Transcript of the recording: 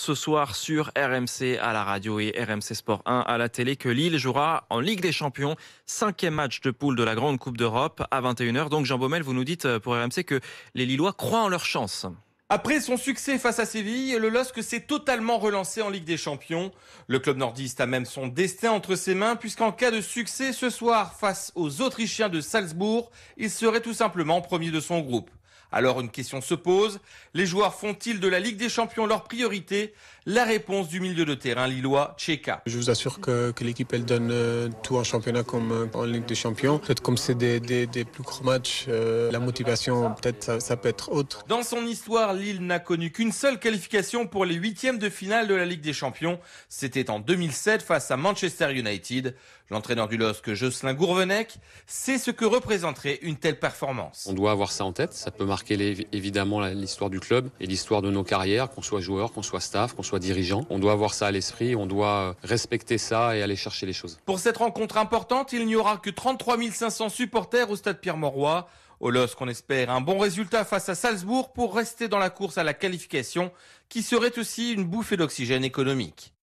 ce soir sur RMC à la radio et RMC Sport 1 à la télé que Lille jouera en Ligue des Champions, cinquième match de poule de la Grande Coupe d'Europe à 21h. Donc Jean Baumel, vous nous dites euh, pour RMC que les Lillois croient en leur chance. Après son succès face à Séville, le LOSC s'est totalement relancé en Ligue des Champions. Le club nordiste a même son destin entre ses mains puisqu'en cas de succès ce soir face aux Autrichiens de Salzbourg, il serait tout simplement premier de son groupe. Alors une question se pose, les joueurs font-ils de la Ligue des Champions leur priorité La réponse du milieu de terrain lillois, Cheka. Je vous assure que, l'équipe, elle donne euh, tout en championnat comme euh, en Ligue des Champions. Peut-être comme c'est des, plus gros matchs, euh, la motivation, peut-être ça, ça, peut être autre. Dans son histoire, Lille n'a connu qu'une seule qualification pour les huitièmes de finale de la Ligue des Champions. C'était en 2007 face à Manchester United. L'entraîneur du LOSC, Jocelyn Gourvenec, sait ce que représenterait une telle performance. On doit avoir ça en tête, ça peut marquer qu'elle est évidemment l'histoire du club et l'histoire de nos carrières, qu'on soit joueur, qu'on soit staff, qu'on soit dirigeant. On doit avoir ça à l'esprit, on doit euh, respecter ça et aller chercher les choses. Pour cette rencontre importante, il n'y aura que 33 500 supporters au stade Pierre-Mauroy. Au LOSC, on espère un bon résultat face à Salzbourg pour rester dans la course à la qualification, qui serait aussi une bouffée d'oxygène économique.